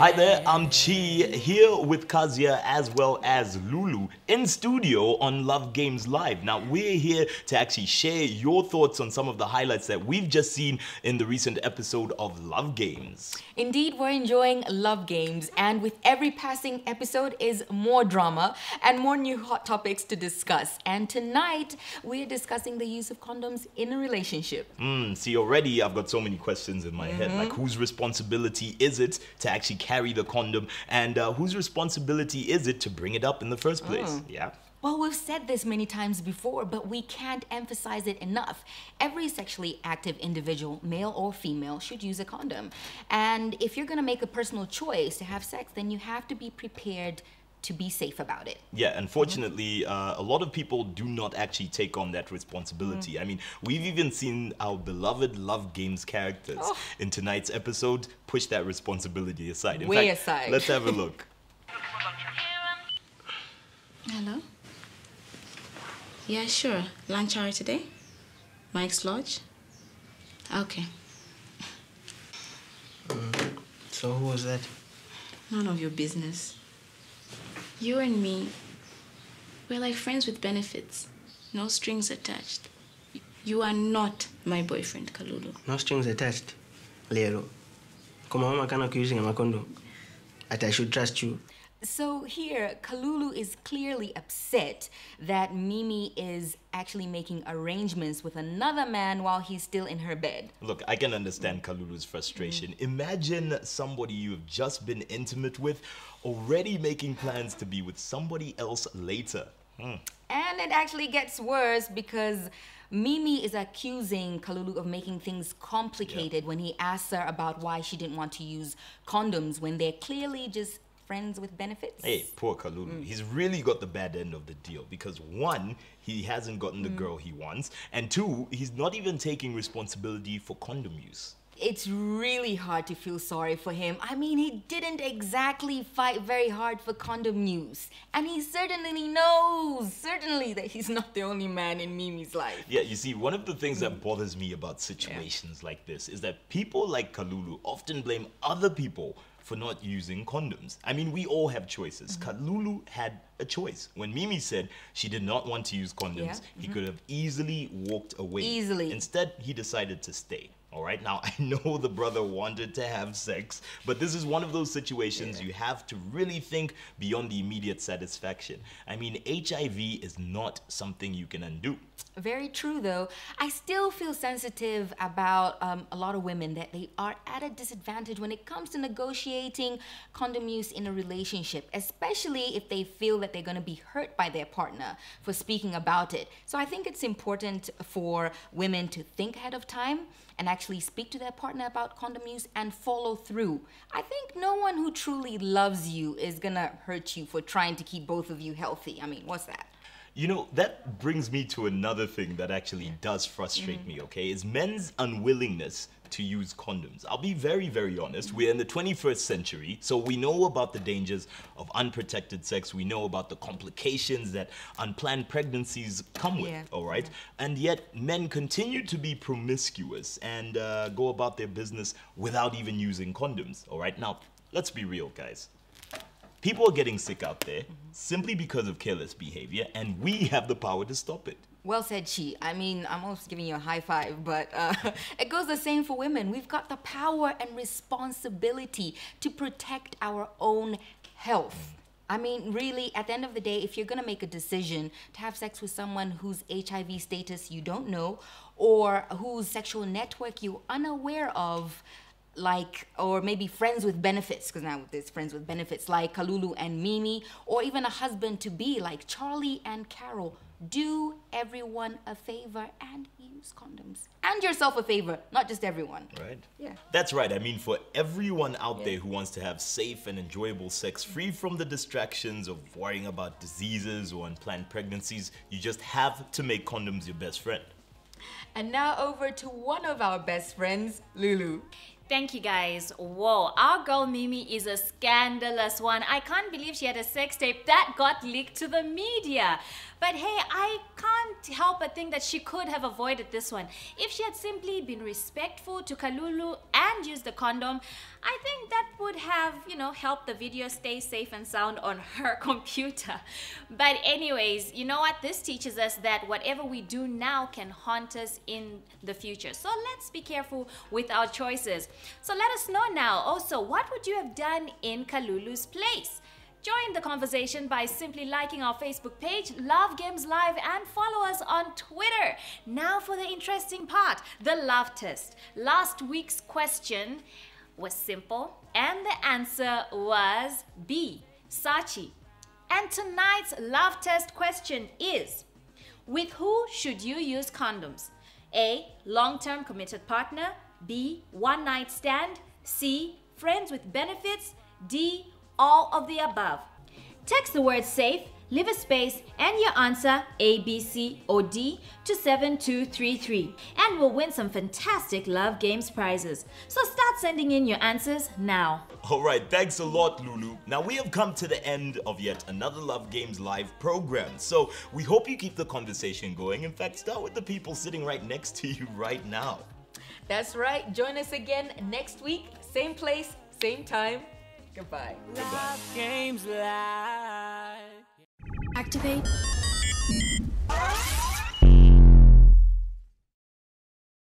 Hi there, I'm Chi here with Kazia as well as Lulu in studio on Love Games Live. Now, we're here to actually share your thoughts on some of the highlights that we've just seen in the recent episode of Love Games. Indeed, we're enjoying Love Games, and with every passing episode is more drama and more new hot topics to discuss. And tonight, we're discussing the use of condoms in a relationship. Mm, see, already I've got so many questions in my mm -hmm. head like, mm-hmm. whose responsibility is it to actually carry the condom and uh, whose responsibility is it to bring it up in the first place? Mm. Yeah. Well, we've said this many times before, but we can't emphasize it enough. Every sexually active individual, male or female, should use a condom. And if you're gonna make a personal choice to have sex, then you have to be prepared to be safe about it. Yeah, mm-hmm. unfortunately, uh, a lot of people do not actually take on that responsibility. Mm. I mean, we've even seen our beloved Love Games characters oh. in tonight's episode push that responsibility aside. In Way fact, aside. Let's have a look. Hello? Yeah, sure. Lunch hour today? Mike's Lodge? Okay. Mm, so who was that? None of your business. You and me, we're like friends with benefits. No strings attached. You are not my boyfriend, Kalulu. No strings attached? Lero. Kumama kana kuusing a I should trust you. So here, Kalulu is clearly upset that Mimi is actually making arrangements with another man while he's still in her bed. Look, I can understand Kalulu's frustration. Mm. Imagine somebody you've just been intimate with already making plans to be with somebody else later. Mm. And it actually gets worse because Mimi is accusing Kalulu of making things complicated yeah. when he asks her about why she didn't want to use condoms when they're clearly just friends with benefits. Hey, poor Kalulu. Mm. He's really got the bad end of the deal because one, he hasn't gotten the mm. girl he wants, and two, he's not even taking responsibility for condom use it's really hard to feel sorry for him. I mean, he didn't exactly fight very hard for condom use. And he certainly knows, certainly, that he's not the only man in Mimi's life. Yeah, you see, one of the things that mm. bothers me about situations yeah. like this is that people like Kalulu often blame other people for not using condoms. I mean, we all have choices. Mm -hmm. Kalulu had a choice. When Mimi said she did not want to use condoms, yeah. he mm -hmm. could have easily walked away. Easily. Instead, he decided to stay. All right, now I know the brother wanted to have sex, but this is one of those situations yeah. you have to really think beyond the immediate satisfaction. I mean, HIV is not something you can undo. Very true, though. I still feel sensitive about um, a lot of women that they are at a disadvantage when it comes to negotiating condom use in a relationship, especially if they feel that they're going to be hurt by their partner for speaking about it. So I think it's important for women to think ahead of time and actually actually speak to their partner about condom use and follow through. I think no one who truly loves you is gonna hurt you for trying to keep both of you healthy. I mean, what's that? You know, that brings me to another thing that actually does frustrate mm -hmm. me, okay? Is men's unwillingness to use condoms. I'll be very, very honest. We're in the 21st century, so we know about the dangers of unprotected sex. We know about the complications that unplanned pregnancies come with, yeah. all right? Yeah. And yet, men continue to be promiscuous and uh, go about their business without even using condoms, all right? Now, let's be real, guys. People are getting sick out there mm -hmm. simply because of careless behavior, and we have the power to stop it. Well said, Chi. I mean, I'm almost giving you a high five, but uh, it goes the same for women. We've got the power and responsibility to protect our own health. I mean, really, at the end of the day, if you're gonna make a decision to have sex with someone whose HIV status you don't know or whose sexual network you're unaware of, like or maybe friends with benefits because now there's friends with benefits like kalulu and mimi or even a husband to be like charlie and carol do everyone a favor and use condoms and yourself a favor not just everyone right yeah that's right i mean for everyone out yeah. there who wants to have safe and enjoyable sex free from the distractions of worrying about diseases or unplanned pregnancies you just have to make condoms your best friend and now over to one of our best friends lulu Thank you guys. Whoa, our girl Mimi is a scandalous one. I can't believe she had a sex tape that got leaked to the media. But hey, I can't help but think that she could have avoided this one. If she had simply been respectful to Kalulu and used the condom, I think that have, you know, helped the video stay safe and sound on her computer. But anyways, you know what? This teaches us that whatever we do now can haunt us in the future. So let's be careful with our choices. So let us know now also, what would you have done in Kalulu's place? Join the conversation by simply liking our Facebook page, Love Games Live, and follow us on Twitter. Now for the interesting part the love test. Last week's question was simple and the answer was B, Sachi. And tonight's love test question is With who should you use condoms? A. Long term committed partner. B. One night stand. C. Friends with benefits. D. All of the above. Text the word SAFE Leave a space and your answer A, B, C or D to 7233 and we'll win some fantastic Love Games prizes. So start sending in your answers now. Alright, thanks a lot Lulu. Now we have come to the end of yet another Love Games live program. So we hope you keep the conversation going. In fact, start with the people sitting right next to you right now. That's right. Join us again next week. Same place, same time. Goodbye. Love Goodbye. Games Live. Activate.